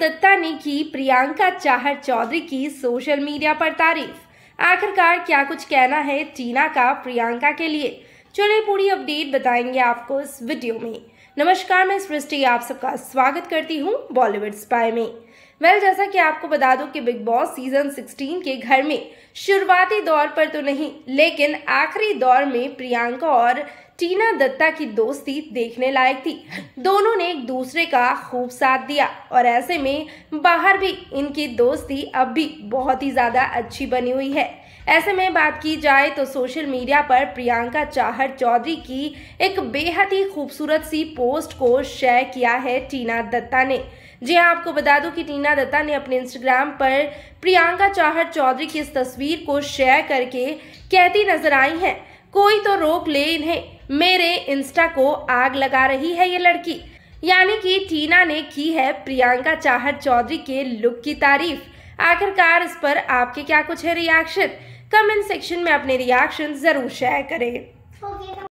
दत्ता ने की प्रियंका चाहर चौधरी की सोशल मीडिया पर तारीफ आखिरकार क्या कुछ कहना है टीना का प्रियंका के लिए चलिए पूरी अपडेट बताएंगे आपको इस वीडियो में नमस्कार मैं सृष्टि आप सबका स्वागत करती हूँ बॉलीवुड स्पाई में वेल well, जैसा कि आपको बता दूं कि बिग बॉस सीजन 16 के घर में शुरुआती दौर पर तो नहीं लेकिन आखिरी दौर में प्रियंका और टीना दत्ता की दोस्ती देखने लायक थी दोनों ने एक दूसरे का खूब साथ दिया और ऐसे में बाहर भी इनकी दोस्ती अब भी बहुत ही ज़्यादा अच्छी बनी हुई है ऐसे में बात की जाए तो सोशल मीडिया पर प्रियंका चाहर चौधरी की एक बेहद ही खूबसूरत सी पोस्ट को शेयर किया है टीना दत्ता ने जी हाँ आपको बता दूं कि टीना दत्ता ने अपने इंस्टाग्राम पर प्रियंका चाहर चौधरी की इस तस्वीर को शेयर करके कहती नजर आई हैं कोई तो रोक ले इन्हें मेरे इंस्टा को आग लगा रही है ये लड़की यानी कि टीना ने की है प्रियंका चाहर चौधरी के लुक की तारीफ आखिरकार इस पर आपके क्या कुछ है रिएक्शन कमेंट सेक्शन में अपने रिएक्शन जरूर शेयर करें तो